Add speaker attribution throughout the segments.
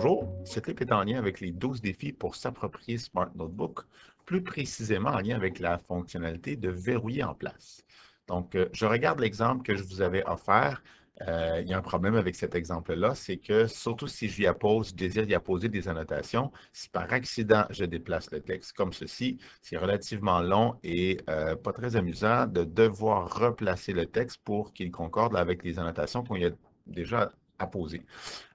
Speaker 1: Bonjour, ce clip est en lien avec les 12 défis pour s'approprier Smart Notebook, plus précisément en lien avec la fonctionnalité de verrouiller en place. Donc, euh, je regarde l'exemple que je vous avais offert. Euh, il y a un problème avec cet exemple-là, c'est que surtout si j'y appose, je désire y apposer des annotations, si par accident je déplace le texte comme ceci, c'est relativement long et euh, pas très amusant de devoir replacer le texte pour qu'il concorde avec les annotations qu'on y a déjà à poser.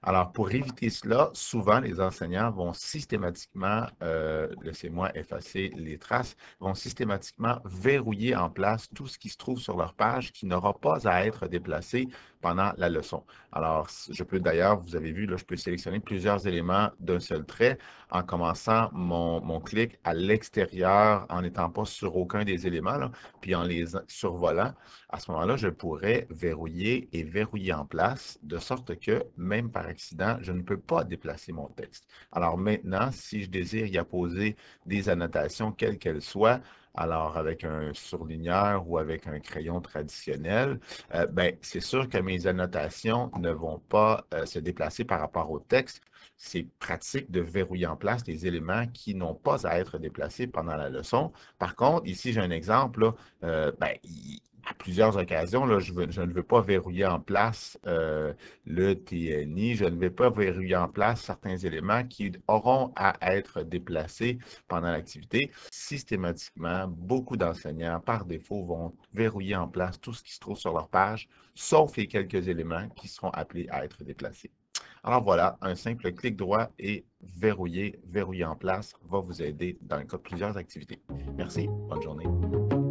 Speaker 1: Alors, pour éviter cela, souvent, les enseignants vont systématiquement, euh, laissez-moi effacer les traces, vont systématiquement verrouiller en place tout ce qui se trouve sur leur page qui n'aura pas à être déplacé pendant la leçon. Alors, je peux d'ailleurs, vous avez vu, là, je peux sélectionner plusieurs éléments d'un seul trait en commençant mon, clic à l'extérieur, en n'étant pas sur aucun des éléments, puis en les survolant. À ce moment-là, je pourrais verrouiller et verrouiller en place de sorte que même par accident, je ne peux pas déplacer mon texte. Alors maintenant, si je désire y apposer des annotations, quelles qu'elles soient, alors avec un surligneur ou avec un crayon traditionnel, euh, ben, c'est sûr que mes annotations ne vont pas euh, se déplacer par rapport au texte. C'est pratique de verrouiller en place des éléments qui n'ont pas à être déplacés pendant la leçon. Par contre, ici, j'ai un exemple, euh, ben, à plusieurs occasions, je, ne veux pas verrouiller en place euh, le TNI, je ne vais pas verrouiller en place certains éléments qui auront à être déplacés pendant l'activité. Systématiquement, beaucoup d'enseignants, par défaut, vont verrouiller en place tout ce qui se trouve sur leur page, sauf les quelques éléments qui seront appelés à être déplacés. Alors voilà, un simple clic droit et verrouiller, verrouiller en place va vous aider dans le cas de plusieurs activités. Merci, bonne journée.